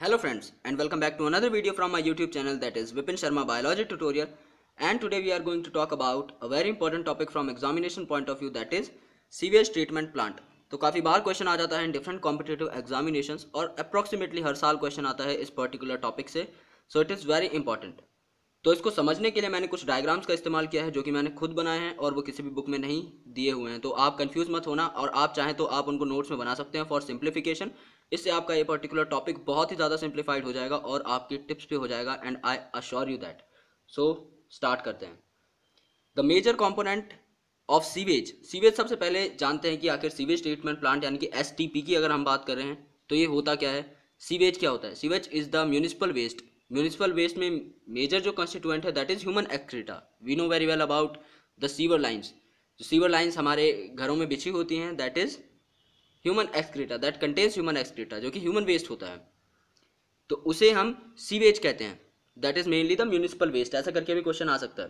Hello friends and welcome back to another video from my YouTube channel that is Vipin Sharma Biology Tutorial and today we are going to talk about a very important topic from examination point of view that is sewage treatment plant. तो काफ़ी बार question आ जाता है different competitive examination और approximately हर साल question आता है इस पर्टिकुलर टॉपिक से so it is very important तो इसको समझने के लिए मैंने कुछ डायग्राम्स का इस्तेमाल किया है जो कि मैंने खुद बनाए हैं और वो किसी भी बुक में नहीं दिए हुए हैं तो आप कंफ्यूज मत होना और आप चाहें तो आप उनको नोट्स में बना सकते हैं फॉर सिंप्लीफिकेशन इससे आपका ये पर्टिकुलर टॉपिक बहुत ही ज़्यादा सिंप्लीफाइड हो जाएगा और आपकी टिप्स भी हो जाएगा and I assure you that so start करते हैं the major component of sewage sewage सबसे पहले जानते हैं कि आखिर सीवेज ट्रीटमेंट प्लांट यानी कि एस की अगर हम बात कर रहे हैं तो ये होता क्या है सीवेज क्या होता है sewage is the municipal waste municipal waste में मेजर जो कॉन्स्टिट्यूएंट है that is human excreta we know very well about the sewer lines जो सीवर लाइन्स हमारे घरों में बिछी होती हैं that is human excreta that contains human excreta जो कि ह्यूमन वेस्ट होता है तो उसे हम सीवेज कहते हैं that is mainly the municipal waste ऐसा करके भी क्वेश्चन आ सकता है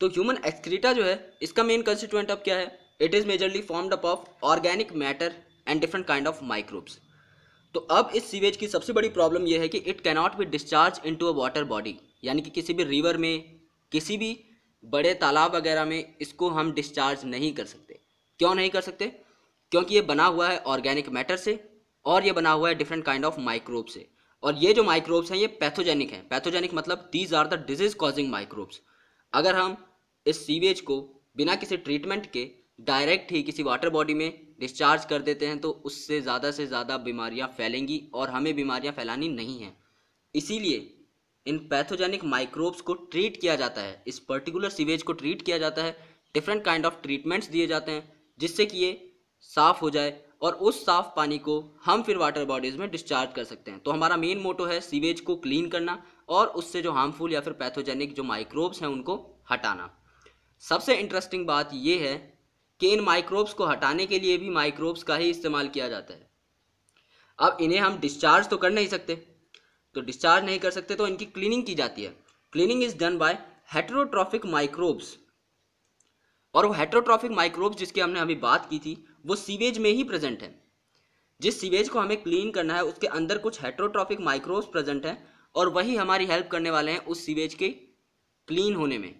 तो ह्यूमन एक्सक्रीटा जो है इसका मेन कंस्टिट्यूएंट अब क्या है it is majorly formed up of organic matter and different kind of microbes तो अब इस सीवेज की सबसे बड़ी प्रॉब्लम यह है कि it cannot be discharge into a water body यानी कि किसी भी रिवर में किसी भी बड़े तालाब वगैरह में इसको हम डिस्चार्ज नहीं कर सकते क्यों नहीं कर सकते क्योंकि ये बना हुआ है ऑर्गेनिक मैटर से और ये बना हुआ है डिफरेंट काइंड ऑफ माइक्रोब से और ये जो माइक्रोब्स हैं ये पैथोजेनिक हैं पैथोजेनिक मतलब these are the disease causing microbes अगर हम इस सीवेज को बिना किसी ट्रीटमेंट के डायरेक्ट ही किसी वाटर बॉडी में डिस्चार्ज कर देते हैं तो उससे ज़्यादा से ज़्यादा बीमारियाँ फैलेंगी और हमें बीमारियाँ फैलानी नहीं हैं इसीलिए इन पैथोजेनिक माइक्रोब्स को ट्रीट किया जाता है इस पर्टिकुलर सीवेज को ट्रीट किया जाता है डिफरेंट काइंड ऑफ ट्रीटमेंट्स दिए जाते हैं जिससे कि ये साफ़ हो जाए और उस साफ पानी को हम फिर वाटर बॉडीज़ में डिस्चार्ज कर सकते हैं तो हमारा मेन मोटो है सीवेज को क्लीन करना और उससे जो हार्मफुल या फिर पैथोजेनिक जो माइक्रोब्स हैं उनको हटाना सबसे इंटरेस्टिंग बात यह है कि इन माइक्रोब्स को हटाने के लिए भी माइक्रोब्स का ही इस्तेमाल किया जाता है अब इन्हें हम डिस्चार्ज तो कर नहीं सकते तो डिस्चार्ज नहीं कर सकते तो इनकी क्लीनिंग की जाती है cleaning is done by heterotrophic microbes और वो हेट्रोट्रॉफिक माइक्रोब्स जिसकी हमने अभी बात की थी वो सीवेज में ही प्रेजेंट है जिस सीवेज को हमें क्लीन करना है उसके अंदर कुछ हेट्रोट्रॉफिक माइक्रोब्स प्रेजेंट हैं और वही हमारी हेल्प करने वाले हैं उस सीवेज के क्लीन होने में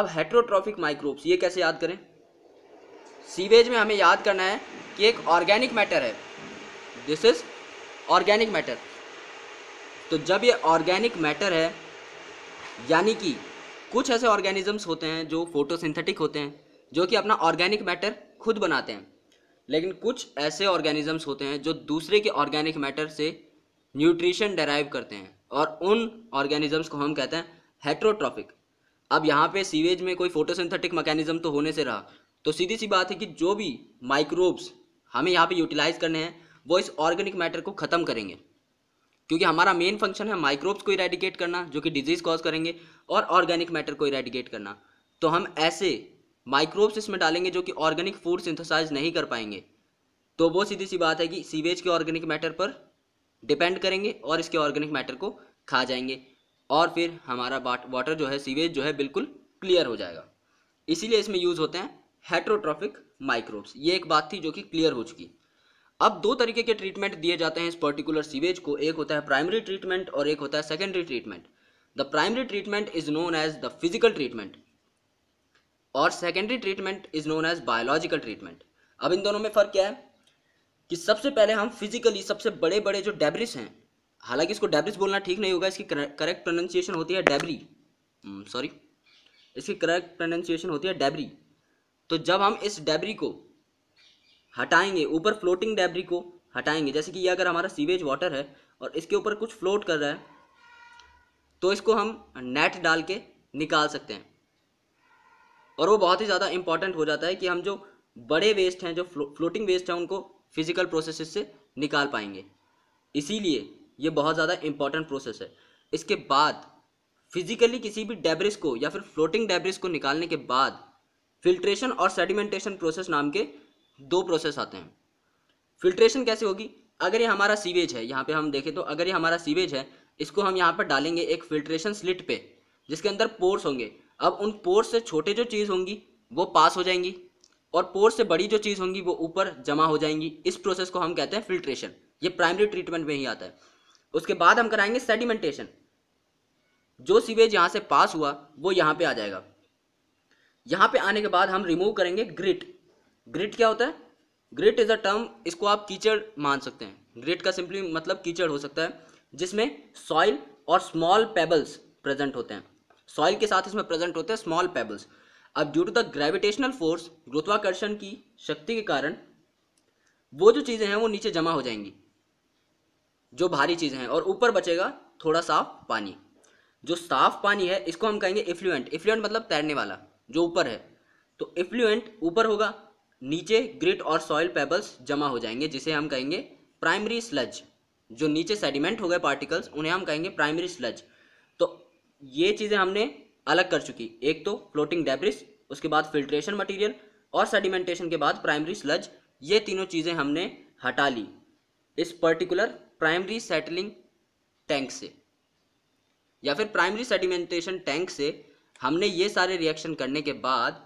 अब हेट्रोट्रॉफिक माइक्रोब्स ये कैसे याद करें सीवेज में हमें याद करना है कि एक ऑर्गेनिक मैटर है दिस इज ऑर्गेनिक मैटर तो जब ये ऑर्गेनिक मैटर है यानी कि कुछ ऐसे ऑर्गेनिजम्स होते हैं जो फोटोसिंथेटिक होते हैं जो कि अपना ऑर्गेनिक मैटर खुद बनाते हैं लेकिन कुछ ऐसे ऑर्गेनिजम्स होते हैं जो दूसरे के ऑर्गेनिक मैटर से न्यूट्रिशन डेराइव करते हैं और उन ऑर्गेनिजम्स को हम कहते हैं हेट्रोट्रॉफिक अब यहाँ पे सीवेज में कोई फोटोसिंथेटिक मैकेनिज्म तो होने से रहा तो सीधी सी बात है कि जो भी माइक्रोब्स हमें यहाँ पे यूटिलाइज करने हैं वो इस ऑर्गेनिक मैटर को ख़त्म करेंगे क्योंकि हमारा मेन फंक्शन है माइक्रोब्स को इरेडिकेट करना जो कि डिजीज़ कॉज करेंगे और ऑर्गेनिक मैटर को इरेडिकेट करना तो हम ऐसे माइक्रोब्स इसमें डालेंगे जो कि ऑर्गेनिक फूड सिंथेसाइज नहीं कर पाएंगे तो वो सीधी सी बात है कि सीवेज के ऑर्गेनिक मैटर पर डिपेंड करेंगे और इसके ऑर्गेनिक मैटर को खा जाएंगे और फिर हमारा वाटर जो है सीवेज जो है बिल्कुल क्लियर हो जाएगा इसीलिए इसमें यूज़ होते हैं हेट्रोट्रॉफिक माइक्रोब्स ये एक बात थी जो कि क्लियर हो चुकी अब दो तरीके के ट्रीटमेंट दिए जाते हैं इस पर्टिकुलर सीवेज को एक होता है प्राइमरी ट्रीटमेंट और एक होता है secondary treatment the primary treatment is known as the physical treatment और secondary treatment is known as biological treatment अब इन दोनों में फ़र्क क्या है कि सबसे पहले हम फिजिकली सबसे बड़े बड़े जो डेब्रिस हैं हालांकि इसको डेब्रिस बोलना ठीक नहीं होगा इसकी करेक्ट प्रोनाउंसिएशन होती है डेबरी सॉरी hmm, इसकी करेक्ट प्रोनाउंसिएशन होती है डेबरी तो जब हम इस डेबरी को हटाएंगे ऊपर फ्लोटिंग डेबरी को हटाएंगे जैसे कि ये अगर हमारा सीवेज वाटर है और इसके ऊपर कुछ फ्लोट कर रहा है तो इसको हम नेट डाल के निकाल सकते हैं और वो बहुत ही ज़्यादा इंपॉर्टेंट हो जाता है कि हम जो बड़े वेस्ट हैं जो फ्लोटिंग वेस्ट हैं उनको फिजिकल प्रोसेस से निकाल पाएंगे इसीलिए ये बहुत ज़्यादा इंपॉर्टेंट प्रोसेस है इसके बाद फिजिकली किसी भी डेब्रिस को या फिर फ्लोटिंग डेब्रिस को निकालने के बाद फिल्ट्रेशन और सेडिमेंटेशन प्रोसेस नाम के दो प्रोसेस आते हैं फिल्ट्रेशन कैसे होगी अगर ये हमारा सीवेज है यहाँ पे हम देखें तो अगर ये हमारा सीवेज है इसको हम यहाँ पर डालेंगे एक फिल्ट्रेशन स्लिट पे जिसके अंदर पोर्स होंगे अब उन पोर्स से छोटे जो चीज़ होंगी वो पास हो जाएंगी और पोर्स से बड़ी जो चीज़ होंगी वो ऊपर जमा हो जाएंगी इस प्रोसेस को हम कहते हैं फिल्ट्रेशन ये प्राइमरी ट्रीटमेंट में ही आता है उसके बाद हम कराएंगे सेडिमेंटेशन जो सीवेज यहाँ से पास हुआ वो यहाँ पे आ जाएगा यहाँ पे आने के बाद हम रिमूव करेंगे ग्रिट ग्रिट क्या होता है ग्रिट इज अ टर्म इसको आप कीचड़ मान सकते हैं ग्रिट का सिंपली मतलब कीचड़ हो सकता है जिसमें सॉइल और स्मॉल पेबल्स प्रेजेंट होते हैं सॉइल के साथ इसमें प्रेजेंट होते हैं स्मॉल पेबल्स अब due to the gravitational force गुरुत्वाकर्षण की शक्ति के कारण वो जो चीज़ें हैं वो नीचे जमा हो जाएंगी जो भारी चीज़ें हैं और ऊपर बचेगा थोड़ा साफ पानी जो साफ पानी है इसको हम कहेंगे इफ्लुएंट इफ्लुएंट मतलब तैरने वाला जो ऊपर है तो इफ्लुएंट ऊपर होगा नीचे ग्रिट और सॉइल पेबल्स जमा हो जाएंगे जिसे हम कहेंगे प्राइमरी स्लज जो नीचे सेडिमेंट हो गए पार्टिकल्स उन्हें हम कहेंगे प्राइमरी स्लज ये चीज़ें हमने अलग कर चुकी एक तो फ्लोटिंग डेब्रिस उसके बाद फिल्ट्रेशन मटेरियल और सेडिमेंटेशन के बाद प्राइमरी स्लज ये तीनों चीज़ें हमने हटा ली इस पर्टिकुलर प्राइमरी सेटलिंग टैंक से या फिर प्राइमरी सेडिमेंटेशन टैंक से हमने ये सारे रिएक्शन करने के बाद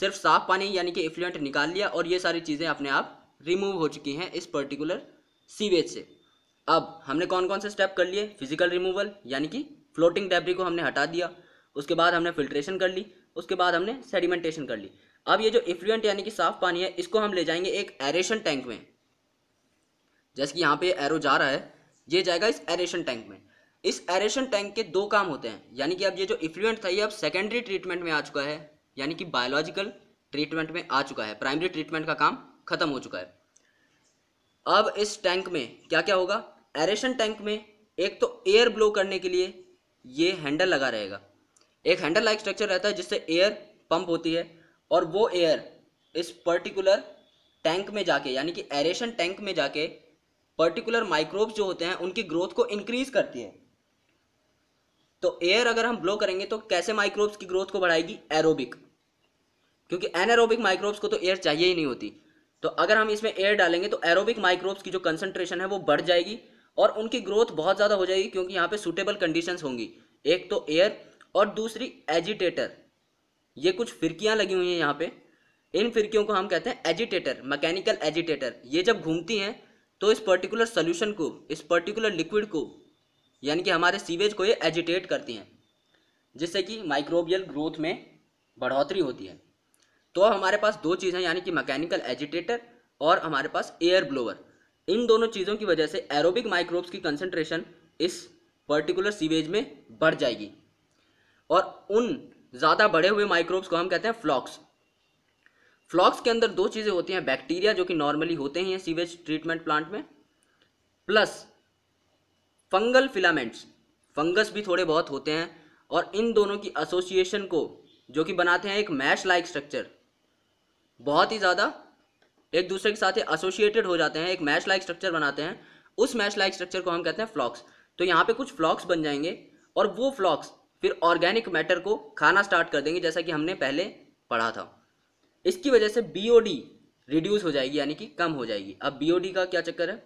सिर्फ साफ पानी यानी कि इफ्लुएंट निकाल लिया और ये सारी चीज़ें अपने आप रिमूव हो चुकी हैं इस पर्टिकुलर सीवेज से अब हमने कौन कौन से स्टेप कर लिए फिजिकल रिमूवल यानी कि फ्लोटिंग डेबरी को हमने हटा दिया उसके बाद हमने फिल्ट्रेशन कर ली उसके बाद हमने सेडिमेंटेशन कर ली अब ये जो इफ्लुएंट यानी कि साफ पानी है इसको हम ले जाएंगे एक एरेशन टैंक में जैसे कि यहाँ पे एरो जा रहा है ये जाएगा इस एरेशन टैंक में इस एरेशन टैंक के दो काम होते हैं यानी कि अब ये जो इफ्लुएंट था ये अब सेकेंडरी ट्रीटमेंट में आ चुका है यानी कि बायोलॉजिकल ट्रीटमेंट में आ चुका है प्राइमरी ट्रीटमेंट का काम खत्म हो चुका है अब इस टैंक में क्या क्या होगा एरेशन टैंक में एक तो एयर ब्लो करने के लिए ये हैंडल लगा रहेगा एक हैंडल लाइक स्ट्रक्चर रहता है जिससे एयर पंप होती है और वो एयर इस पर्टिकुलर टैंक में जाके यानी कि एरेशन टैंक में जाके पर्टिकुलर माइक्रोब्स जो होते हैं उनकी ग्रोथ को इंक्रीज करती है तो एयर अगर हम ब्लो करेंगे तो कैसे माइक्रोब्स की ग्रोथ को बढ़ाएगी एरोबिक क्योंकि एनएरोबिक माइक्रोब्स को तो एयर चाहिए ही नहीं होती तो अगर हम इसमें एयर डालेंगे तो एरोबिक माइक्रोब्स की जो कंसंट्रेशन है वो बढ़ जाएगी और उनकी ग्रोथ बहुत ज़्यादा हो जाएगी क्योंकि यहाँ पे सुटेबल कंडीशंस होंगी एक तो एयर और दूसरी एजिटेटर ये कुछ फिरकियाँ लगी हुई हैं यहाँ पे इन फिरकियों को हम कहते हैं एजिटेटर मैकेनिकल एजिटेटर ये जब घूमती हैं तो इस पर्टिकुलर सोल्यूशन को इस पर्टिकुलर लिक्विड को यानी कि हमारे सीवेज को ये एजिटेट करती हैं जिससे कि माइक्रोबियल ग्रोथ में बढ़ोतरी होती है तो हमारे पास दो चीज़ें यानी कि मैकेनिकल एजिटेटर और हमारे पास एयर ब्लोअर इन दोनों चीज़ों की वजह से एरोबिक माइक्रोब्स की कंसनट्रेशन इस पर्टिकुलर सीवेज में बढ़ जाएगी और उन ज़्यादा बढ़े हुए माइक्रोब्स को हम कहते हैं फ्लॉक्स फ्लॉक्स के अंदर दो चीज़ें होती हैं बैक्टीरिया जो कि नॉर्मली होते ही हैं सीवेज ट्रीटमेंट प्लांट में प्लस फंगल फिलामेंट्स फंगस भी थोड़े बहुत होते हैं और इन दोनों की एसोसिएशन को जो कि बनाते हैं एक मैश लाइक स्ट्रक्चर बहुत ही ज़्यादा एक दूसरे के साथ एसोसिएटेड हो जाते हैं एक मैच लाइक स्ट्रक्चर बनाते हैं उस मैच लाइक स्ट्रक्चर को हम कहते हैं फ्लॉक्स तो यहाँ पे कुछ फ्लॉक्स बन जाएंगे और वो फ्लॉक्स फिर ऑर्गेनिक मैटर को खाना स्टार्ट कर देंगे जैसा कि हमने पहले पढ़ा था इसकी वजह से बी रिड्यूस हो जाएगी यानी कि कम हो जाएगी अब बी का क्या चक्कर है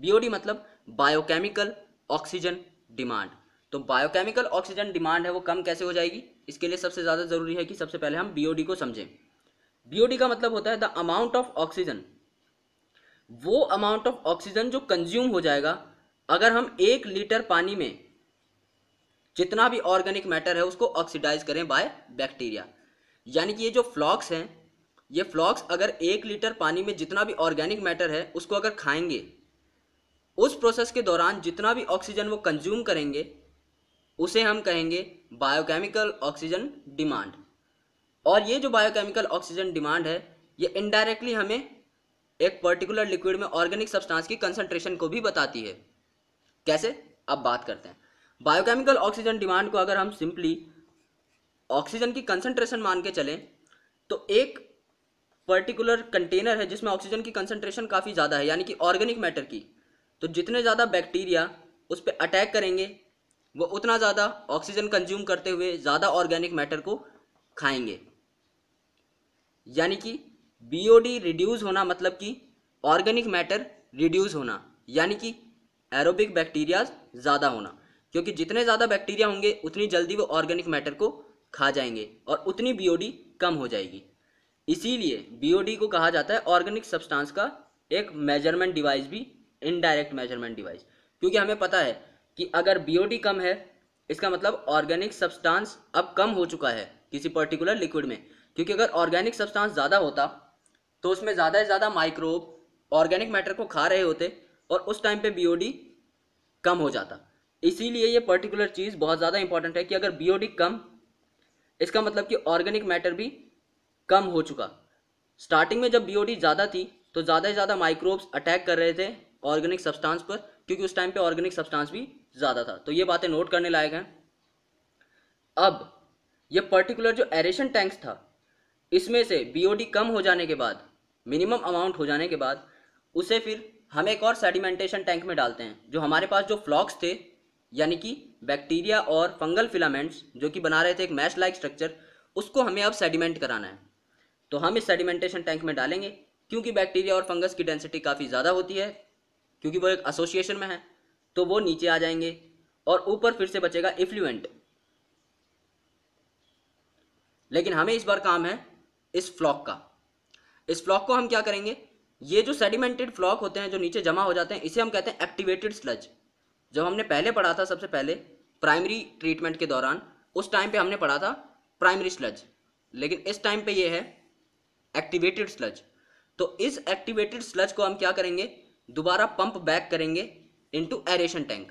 बी मतलब बायोकेमिकल ऑक्सीजन डिमांड तो बायोकेमिकल ऑक्सीजन डिमांड है वो कम कैसे हो जाएगी इसके लिए सबसे ज़्यादा ज़रूरी है कि सबसे पहले हम बी को समझें बीओडी का मतलब होता है द अमाउंट ऑफ ऑक्सीजन वो अमाउंट ऑफ ऑक्सीजन जो कंज्यूम हो जाएगा अगर हम एक लीटर पानी में जितना भी ऑर्गेनिक मैटर है उसको ऑक्सीडाइज करें बाय बैक्टीरिया यानी कि ये जो फ्लॉक्स हैं ये फ्लॉक्स अगर एक लीटर पानी में जितना भी ऑर्गेनिक मैटर है उसको अगर खाएंगे उस प्रोसेस के दौरान जितना भी ऑक्सीजन वो कंज्यूम करेंगे उसे हम कहेंगे बायोकेमिकल ऑक्सीजन डिमांड और ये जो बायोकेमिकल ऑक्सीजन डिमांड है ये इनडायरेक्टली हमें एक पर्टिकुलर लिक्विड में ऑर्गेनिक सब्सटेंस की कंसंट्रेशन को भी बताती है कैसे अब बात करते हैं बायोकेमिकल ऑक्सीजन डिमांड को अगर हम सिंपली ऑक्सीजन की कंसंट्रेशन मान के चलें तो एक पर्टिकुलर कंटेनर है जिसमें ऑक्सीजन की कंसंट्रेशन काफ़ी ज़्यादा है यानी कि ऑर्गेनिक मैटर की तो जितने ज़्यादा बैक्टीरिया उस पर अटैक करेंगे वो उतना ज़्यादा ऑक्सीजन कंज्यूम करते हुए ज़्यादा ऑर्गेनिक मैटर को खाएंगे यानी कि बीओडी रिड्यूस होना मतलब कि ऑर्गेनिक मैटर रिड्यूस होना यानी कि एरोबिक बैक्टीरियाज ज़्यादा होना क्योंकि जितने ज़्यादा बैक्टीरिया होंगे उतनी जल्दी वो ऑर्गेनिक मैटर को खा जाएंगे और उतनी बीओडी कम हो जाएगी इसीलिए बीओडी को कहा जाता है ऑर्गेनिक सब्सटेंस का एक मेजरमेंट डिवाइस भी इनडायरेक्ट मेजरमेंट डिवाइस क्योंकि हमें पता है कि अगर बीओडी कम है इसका मतलब ऑर्गेनिक सब्सटेंस अब कम हो चुका है किसी पर्टिकुलर लिक्विड में क्योंकि अगर ऑर्गेनिक सब्सटेंस ज़्यादा होता तो उसमें ज़्यादा से ज़्यादा माइक्रोब ऑर्गेनिक मैटर को खा रहे होते और उस टाइम पे बीओडी कम हो जाता इसीलिए ये पर्टिकुलर चीज़ बहुत ज़्यादा इंपॉर्टेंट है कि अगर बीओडी कम इसका मतलब कि ऑर्गेनिक मैटर भी कम हो चुका स्टार्टिंग में जब बीओडी ज़्यादा थी तो ज़्यादा से ज़्यादा माइक्रोब्स अटैक कर रहे थे ऑर्गेनिक सब्सटांस पर क्योंकि उस टाइम पर ऑर्गेनिक सब्सटांस भी ज़्यादा था तो ये बातें नोट करने लायक हैं अब ये पर्टिकुलर जो एरेशन टैंक्स था इसमें से बीओडी कम हो जाने के बाद मिनिमम अमाउंट हो जाने के बाद उसे फिर हम एक और सेडिमेंटेशन टैंक में डालते हैं जो हमारे पास जो फ्लॉक्स थे यानी कि बैक्टीरिया और फंगल फिलामेंट्स जो कि बना रहे थे एक मैश लाइक स्ट्रक्चर उसको हमें अब सेडिमेंट कराना है तो हम इस सेडिमेंटेशन टैंक में डालेंगे क्योंकि बैक्टीरिया और फंगस की डेंसिटी काफ़ी ज़्यादा होती है क्योंकि वो एक एसोसिएशन में है तो वो नीचे आ जाएंगे और ऊपर फिर से बचेगा इफ्लुएंट लेकिन हमें इस बार काम है इस फ्लॉक का इस फ्लॉक को हम क्या करेंगे ये जो सेडिमेंटेड फ्लॉक होते हैं जो नीचे जमा हो जाते हैं इसे हम कहते हैं एक्टिवेटेड स्लज जब हमने पहले पढ़ा था सबसे पहले प्राइमरी ट्रीटमेंट के दौरान उस टाइम पे हमने पढ़ा था प्राइमरी स्लज लेकिन इस टाइम पे ये है एक्टिवेटेड स्लज तो इस एक्टिवेटेड स्लज को हम क्या करेंगे दोबारा पंप बैक करेंगे into aeration tank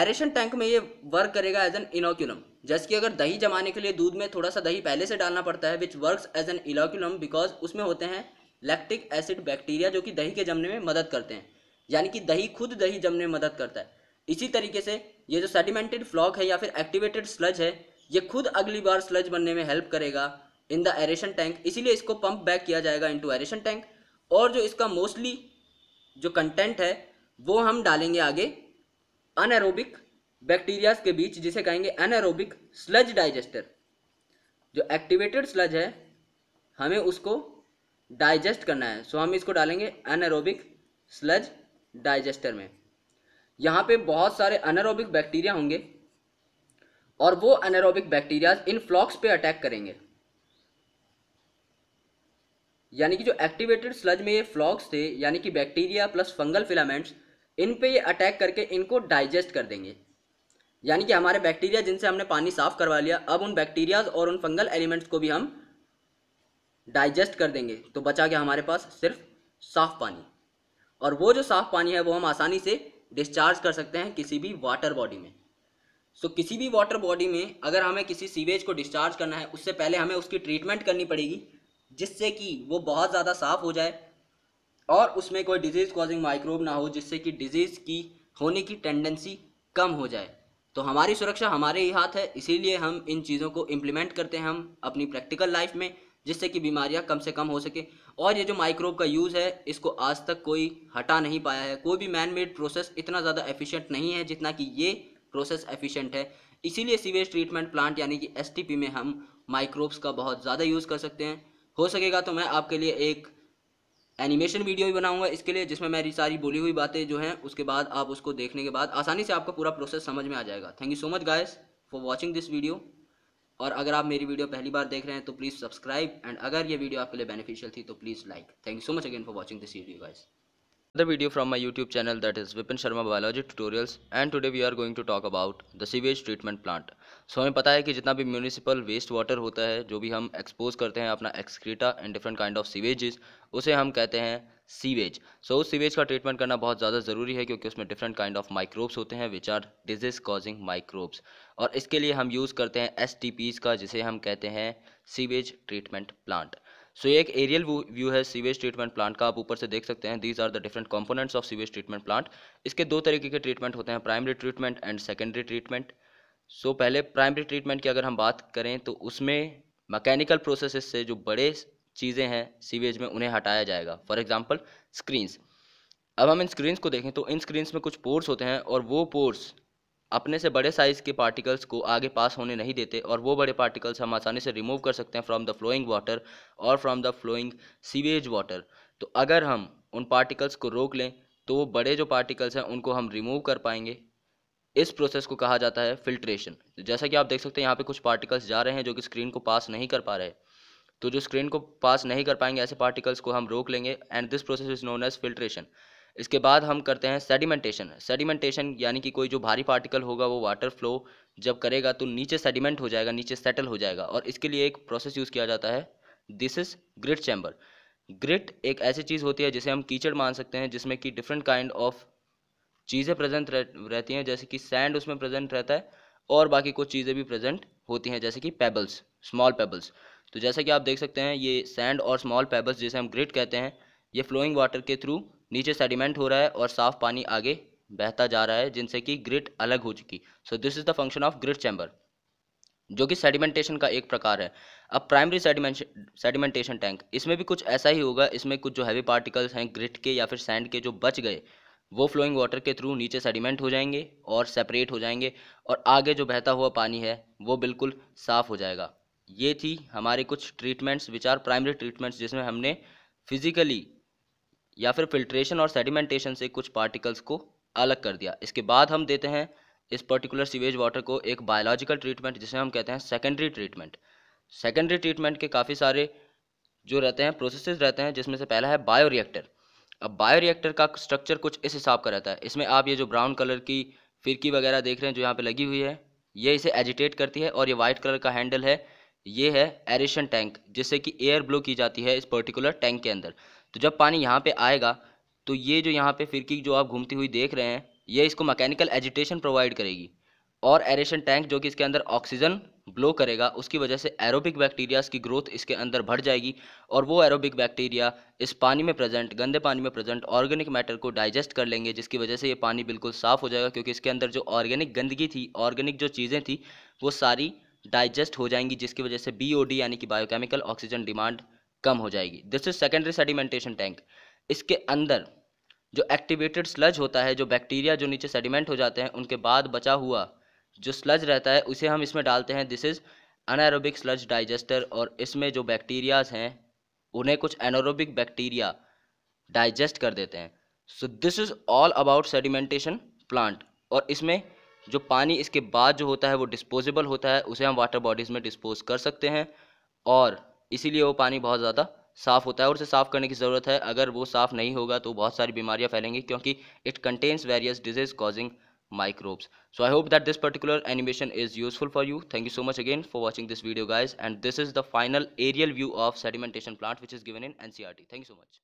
aeration tank में ये वर्क करेगा एज एन इनोक्यूलम जैसे कि अगर दही जमाने के लिए दूध में थोड़ा सा दही पहले से डालना पड़ता है which works as an inoculum because उसमें होते हैं लैक्टिक एसिड बैक्टीरिया जो कि दही के जमने में मदद करते हैं यानी कि दही खुद दही जमने में मदद करता है इसी तरीके से ये जो सेडिमेंटेड फ्लॉक है या फिर एक्टिवेटेड स्लज है ये खुद अगली बार स्लज बनने में हेल्प करेगा इन द एरेशन टैंक इसीलिए इसको पंप बैक किया जाएगा इनटू एरेशन टैंक और जो इसका मोस्टली जो कंटेंट है वो हम डालेंगे आगे अनएरोबिक बैक्टीरियाज के बीच जिसे कहेंगे एनारोबिक स्लज डाइजेस्टर जो एक्टिवेटेड स्लज है हमें उसको डाइजेस्ट करना है सो हम इसको डालेंगे एनारोबिक स्लज डाइजेस्टर में यहाँ पे बहुत सारे अनारोबिक बैक्टीरिया होंगे और वो अनारोबिक बैक्टीरियाज इन फ्लॉक्स पे अटैक करेंगे यानी कि जो एक्टिवेटेड स्लज में ये फ्लॉक्स थे यानी कि बैक्टीरिया प्लस फंगल फिलामेंट्स इन पे ये अटैक करके इनको डाइजेस्ट कर देंगे यानी कि हमारे बैक्टीरिया जिनसे हमने पानी साफ करवा लिया अब उन बैक्टीरियाज और उन फंगल एलिमेंट्स को भी हम डाइजेस्ट कर देंगे तो बचा गया हमारे पास सिर्फ साफ पानी और वो जो साफ पानी है वो हम आसानी से डिस्चार्ज कर सकते हैं किसी भी वाटर बॉडी में सो so, किसी भी वाटर बॉडी में अगर हमें किसी सीवेज को डिस्चार्ज करना है उससे पहले हमें उसकी ट्रीटमेंट करनी पड़ेगी जिससे कि वो बहुत ज़्यादा साफ हो जाए और उसमें कोई डिजीज़ कॉजिंग माइक्रोब ना हो जिससे कि डिजीज़ की होने की टेंडेंसी कम हो जाए तो हमारी सुरक्षा हमारे ही हाथ है इसीलिए हम इन चीज़ों को इम्प्लीमेंट करते हैं हम अपनी प्रैक्टिकल लाइफ में जिससे कि बीमारियां कम से कम हो सके और ये जो माइक्रोब का यूज़ है इसको आज तक कोई हटा नहीं पाया है कोई भी मैन मेड प्रोसेस इतना ज़्यादा एफिशिएंट नहीं है जितना कि ये प्रोसेस एफिशिएंट है इसीलिए सीवेज ट्रीटमेंट प्लांट यानी कि एस में हम माइक्रोब्स का बहुत ज़्यादा यूज़ कर सकते हैं हो सकेगा तो मैं आपके लिए एक एनिमेशन वीडियो भी बनाऊंगा इसके लिए जिसमें मेरी सारी बोली हुई बातें जो हैं उसके बाद आप उसको देखने के बाद आसानी से आपका पूरा प्रोसेस समझ में आ जाएगा thank you so much guys for watching this video और अगर आप मेरी वीडियो पहली बार देख रहे हैं तो प्लीज़ सब्सक्राइब एंड अगर ये वीडियो आपके लिए बेनिफिशियल थी तो please like thank you so much again for watching this video guys the video from my YouTube channel that is Vipin Sharma biology Tutorials and today we are going to talk about the sewage treatment plant so हमें पता है कि जितना भी municipal waste water होता है जो भी हम एक्सपोज करते हैं अपना excreta and different kind of sewages उसे हम कहते हैं सीवेज सो उस सीवेज का ट्रीटमेंट करना बहुत ज़्यादा ज़रूरी है क्योंकि उसमें डिफरेंट काइंड ऑफ माइक्रोब्स होते हैं which are disease causing microbes और इसके लिए हम यूज़ करते हैं एस का जिसे हम कहते हैं सीवेज ट्रीटमेंट प्लांट सो ये एक एरियल व्यू है सीवेज ट्रीटमेंट प्लांट का आप ऊपर से देख सकते हैं these are the different components of sewage treatment plant इसके दो तरीके के ट्रीटमेंट होते हैं primary treatment and secondary treatment so so, पहले प्राइमरी ट्रीटमेंट की अगर हम बात करें तो उसमें मैकेनिकल प्रोसेसेस से जो बड़े चीज़ें हैं सीवेज में उन्हें हटाया जाएगा फॉर एग्जाम्पल स्क्रीन्स अब हम इन स्क्रीन्स को देखें तो इन स्क्रीन्स में कुछ पोर्स होते हैं और वो पोर्स अपने से बड़े साइज़ के पार्टिकल्स को आगे पास होने नहीं देते और वो बड़े पार्टिकल्स हम आसानी से रिमूव कर सकते हैं फ्रॉम द फ्लोइंग वाटर और from the flowing sewage water तो अगर हम उन पार्टिकल्स को रोक लें तो वो बड़े जो पार्टिकल्स हैं उनको हम रिमूव कर पाएंगे इस प्रोसेस को कहा जाता है फिल्ट्रेशन जैसा कि आप देख सकते हैं यहाँ पे कुछ पार्टिकल्स जा रहे हैं जो कि स्क्रीन को पास नहीं कर पा रहे तो जो स्क्रीन को पास नहीं कर पाएंगे ऐसे पार्टिकल्स को हम रोक लेंगे and this process is known as filtration इसके बाद हम करते हैं सेडिमेंटेशन सेडिमेंटेशन यानी कि कोई जो भारी पार्टिकल होगा वो वाटर फ्लो जब करेगा तो नीचे सेडिमेंट हो जाएगा नीचे सेटल हो जाएगा और इसके लिए एक प्रोसेस यूज़ किया जाता है this is grit chamber grit एक ऐसी चीज़ होती है जिसे हम कीचड़ मान सकते हैं जिसमें कि डिफरेंट काइंड ऑफ चीज़ें प्रेजेंट रह, रहती हैं जैसे कि सैंड उसमें प्रेजेंट रहता है और बाकी कुछ चीज़ें भी प्रेजेंट होती हैं जैसे कि पेबल्स स्मॉल पेबल्स तो जैसे कि आप देख सकते हैं ये सैंड और स्मॉल पेबल्स जिसे हम ग्रिट कहते हैं ये फ्लोइंग वाटर के थ्रू नीचे सेडिमेंट हो रहा है और साफ पानी आगे बहता जा रहा है जिनसे कि ग्रिट अलग हो चुकी so this is the function of grit chamber जो कि सेडिमेंटेशन का एक प्रकार है अब प्राइमरी सेडिमेंटेशन टैंक इसमें भी कुछ ऐसा ही होगा इसमें कुछ जो हैवी पार्टिकल्स हैं ग्रिट के या फिर सैंड के जो बच गए वो फ्लोइंग वाटर के थ्रू नीचे सेडिमेंट हो जाएंगे और सेपरेट हो जाएंगे और आगे जो बहता हुआ पानी है वो बिल्कुल साफ़ हो जाएगा ये थी हमारे कुछ ट्रीटमेंट्स विचार प्राइमरी ट्रीटमेंट्स जिसमें हमने फिजिकली या फिर फिल्ट्रेशन और सेडिमेंटेशन से कुछ पार्टिकल्स को अलग कर दिया इसके बाद हम देते हैं इस पर्टिकुलर सीवेज वाटर को एक बायोलॉजिकल ट्रीटमेंट जिसे हम कहते हैं सेकेंडरी ट्रीटमेंट सेकेंडरी ट्रीटमेंट के काफ़ी सारे जो रहते हैं प्रोसेसेस रहते हैं जिसमें से पहला है बायो रिएक्टर अब बायोरिएक्टर का स्ट्रक्चर कुछ इस हिसाब का रहता है इसमें आप ये जो ब्राउन कलर की फिरकी वगैरह देख रहे हैं जो यहाँ पे लगी हुई है ये इसे एजिटेट करती है और ये वाइट कलर का हैंडल है ये है एरेशन टैंक जिससे कि एयर ब्लो की जाती है इस पर्टिकुलर टैंक के अंदर तो जब पानी यहाँ पर आएगा तो ये जो यहाँ पर फिरकी जो आप घूमती हुई देख रहे हैं ये इसको मैकेनिकल एजिटेशन प्रोवाइड करेगी और एरेशन टैंक जो कि इसके अंदर ऑक्सीजन ग्लो करेगा उसकी वजह से एरोबिक बैक्टीरियाज की ग्रोथ इसके अंदर बढ़ जाएगी और वो एरोबिक बैक्टीरिया इस पानी में प्रेजेंट गंदे पानी में प्रेजेंट ऑर्गेनिक मैटर को डाइजेस्ट कर लेंगे जिसकी वजह से ये पानी बिल्कुल साफ़ हो जाएगा क्योंकि इसके अंदर जो ऑर्गेनिक गंदगी थी ऑर्गेनिक जो चीज़ें थी वो सारी डाइजेस्ट हो जाएंगी जिसकी वजह से बी यानी कि बायोकेमिकल ऑक्सीजन डिमांड कम हो जाएगी this is secondary sedimentation tank इसके अंदर जो एक्टिवेटेड स्लज होता है जो बैक्टीरिया जो नीचे सेडिमेंट हो जाते हैं उनके बाद बचा हुआ जो स्लज रहता है उसे हम इसमें डालते हैं this is anaerobic sludge digester और इसमें जो बैक्टीरियाज हैं उन्हें कुछ एनोरोबिक बैक्टीरिया डाइजेस्ट कर देते हैं so this is all about sedimentation plant और इसमें जो पानी इसके बाद जो होता है वो डिस्पोजेबल होता है उसे हम वाटर बॉडीज़ में डिस्पोज कर सकते हैं और इसीलिए वो पानी बहुत ज़्यादा साफ़ होता है और उसे साफ़ करने की ज़रूरत है अगर वो साफ़ नहीं होगा तो बहुत सारी बीमारियाँ फैलेंगी क्योंकि it contains various disease causing microbes so i hope that this particular animation is useful for you thank you so much again for watching this video guys and this is the final aerial view of sedimentation plant which is given in ncrt thank you so much